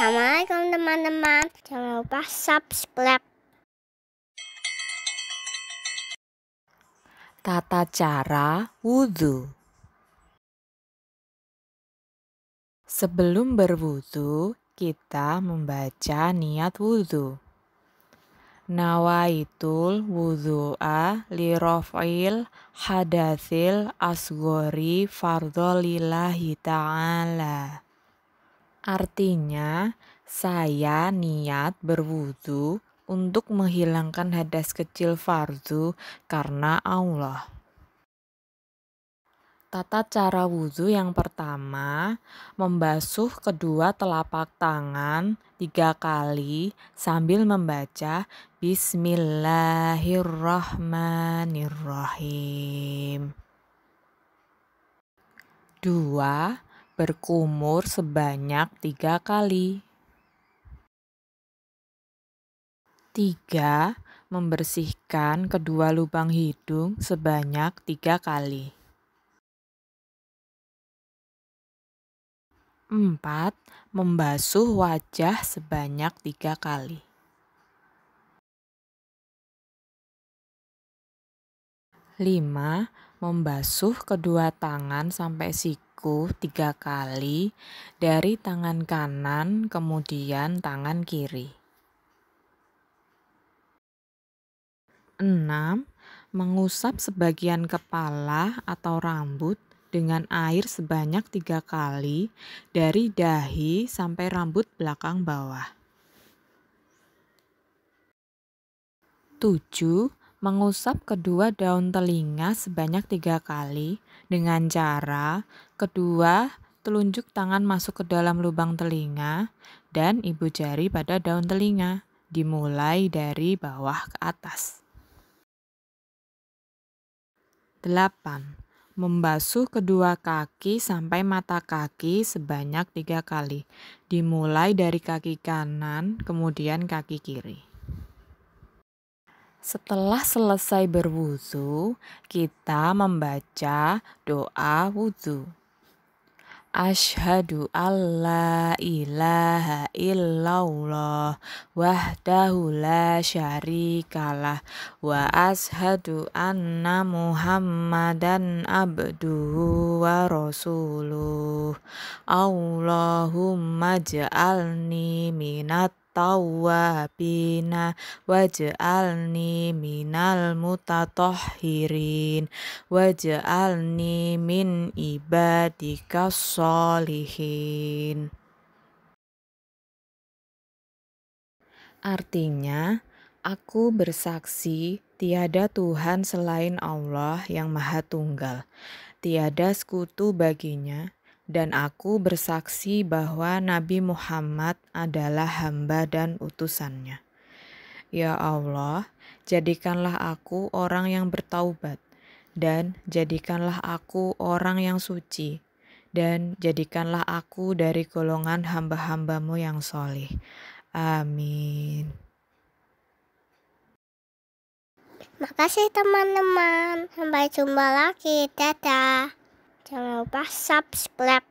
Assalamualaikum teman-teman. Jangan lupa subscribe. Tata cara wudhu. Sebelum berwudhu, kita membaca niat wudhu. Nawaitul wudhu'a lirofil hadasil asgori fardolillahi ta'ala. Artinya, saya niat berwudu untuk menghilangkan hadas kecil fardu karena Allah. Tata cara wudhu yang pertama, membasuh kedua telapak tangan tiga kali sambil membaca Bismillahirrahmanirrahim. Dua, Berkumur sebanyak tiga kali. tiga Membersihkan kedua lubang hidung sebanyak tiga kali. empat Membasuh wajah sebanyak tiga kali. lima Membasuh kedua tangan sampai siku tiga kali dari tangan kanan kemudian tangan kiri. 6. Mengusap sebagian kepala atau rambut dengan air sebanyak tiga kali dari dahi sampai rambut belakang bawah. 7 mengusap kedua daun telinga sebanyak tiga kali dengan cara kedua telunjuk tangan masuk ke dalam lubang telinga dan ibu jari pada daun telinga, dimulai dari bawah ke atas. 8. Membasuh kedua kaki sampai mata kaki sebanyak tiga kali, dimulai dari kaki kanan, kemudian kaki kiri. Setelah selesai berwudu, kita membaca doa wudu. Ashadu alla ilaha illallah wahdahu la syarikalah wa ashadu anna muhammadan abduhu wa rasuluh Allahumma ja'alni minat tawabina waj'alni minal mutatahhirin waj'alni min ibadika sholihin Artinya, aku bersaksi tiada Tuhan selain Allah yang Maha Tunggal. Tiada sekutu baginya dan aku bersaksi bahwa Nabi Muhammad adalah hamba dan utusannya. Ya Allah, jadikanlah aku orang yang bertaubat, dan jadikanlah aku orang yang suci, dan jadikanlah aku dari golongan hamba-hambamu yang solih. Amin. Makasih teman-teman. Sampai jumpa lagi. Dadah. Channel. Subscribe.